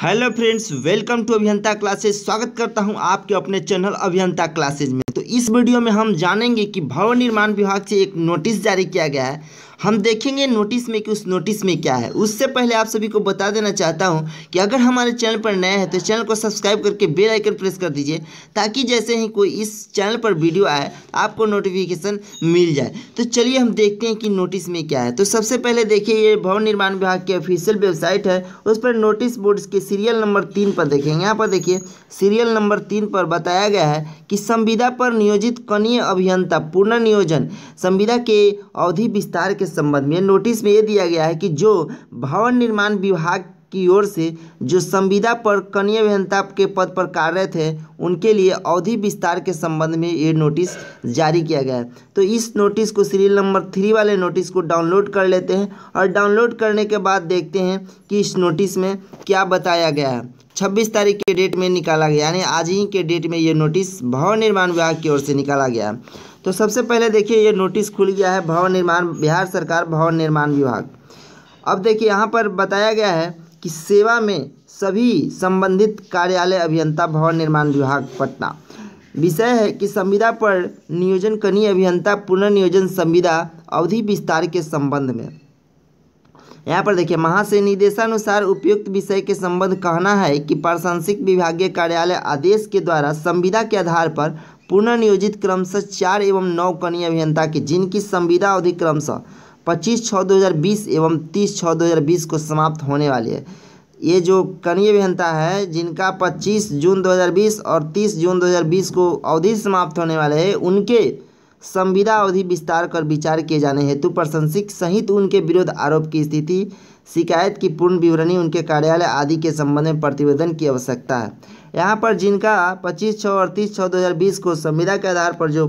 hello friends welcome to Abhiyanta classes स्वागत करता हूं आपके अपने चैनल अभियंता क्लासेस में तो इस वीडियो में हम जानेंगे कि भवन निर्माण विभाग से एक नोटिस जारी किया गया है हम देखेंगे नोटिस में कि उस नोटिस में क्या है उससे पहले आप सभी को बता देना चाहता हूँ कि अगर हमारे चैनल पर नए हैं तो चैनल को सब्सक्राइब करके बेल आइकन प्रेस कर दीजिए ताकि जैसे ही कोई इस चैनल पर वीडियो आए आपको नोटिफिकेशन मिल जाए तो चलिए हम देखते हैं कि नोटिस में क्या है तो सबसे पहले देखिए ये भवन निर्माण विभाग की ऑफिशियल वेबसाइट है उस पर नोटिस बोर्ड के सीरियल नंबर तीन पर देखेंगे यहाँ पर देखिए सीरियल नंबर तीन पर बताया गया है कि संविदा पर नियोजित कनीय अभियंता पुनर्नियोजन संविदा के अवधि विस्तार के के संबंध में नोटिस में यह दिया गया है कि जो भवन निर्माण विभाग की ओर से जो संविदा पर कन्या अभियंता के पद पर कार्यरत है उनके लिए अवधि विस्तार के संबंध में ये नोटिस जारी किया गया है तो इस नोटिस को सीरियल नंबर थ्री वाले नोटिस को डाउनलोड कर लेते हैं और डाउनलोड करने के बाद देखते हैं कि इस नोटिस में क्या बताया गया है छब्बीस तारीख के डेट में निकाला गया यानी आज ही के डेट में ये नोटिस भवन निर्माण विभाग की ओर से निकाला गया तो सबसे पहले देखिए ये नोटिस खुल गया है भवन निर्माण बिहार सरकार भवन निर्माण विभाग अब देखिए यहाँ पर बताया गया है कि सेवा में सभी संबंधित कार्यालय अभियंता भवन निर्माण विभाग पटना विषय है कि संविदा पर नियोजन कनी अभियंता पुनर्नियोजन संविदा अवधि विस्तार के संबंध में यहाँ पर देखिए महाशय निर्देशानुसार उपयुक्त विषय के संबंध कहना है कि प्रशासनिक विभागीय कार्यालय आदेश के द्वारा संविदा के आधार पर पुनर्नियोजित क्रमशः चार एवं नौ कनी अभियंता की जिनकी संविदा अवधि क्रमशः पच्चीस छः दो हज़ार बीस एवं तीस छः दो हज़ार बीस को समाप्त होने वाली है ये जो कनीय अभियंता है जिनका पच्चीस जून दो हज़ार बीस और तीस जून दो हज़ार बीस को अवधि समाप्त होने वाले हैं उनके संविदा अवधि विस्तार कर विचार किए जाने हेतु प्रशंसिक सहित उनके विरुद्ध आरोप की स्थिति शिकायत की पूर्ण विवरणी उनके कार्यालय आदि के संबंध में प्रतिवेदन की आवश्यकता है यहाँ पर जिनका 25 छः और 30 छः 2020 को संविदा के आधार पर जो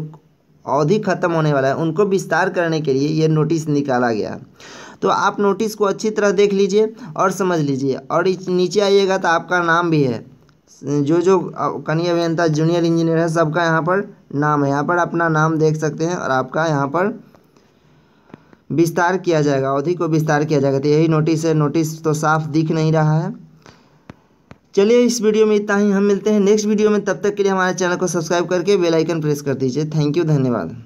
अवधि खत्म होने वाला है उनको विस्तार करने के लिए ये नोटिस निकाला गया तो आप नोटिस को अच्छी तरह देख लीजिए और समझ लीजिए और नीचे आइएगा तो आपका नाम भी है जो जो कनी अभियंता जूनियर इंजीनियर है सबका यहाँ पर नाम है यहाँ पर अपना नाम देख सकते हैं और आपका यहाँ पर विस्तार किया जाएगा अवधि को विस्तार किया जाएगा तो यही नोटिस है नोटिस तो साफ दिख नहीं रहा है चलिए इस वीडियो में इतना ही हम मिलते हैं नेक्स्ट वीडियो में तब तक के लिए हमारे चैनल को सब्सक्राइब करके बेलाइकन प्रेस कर दीजिए थैंक यू धन्यवाद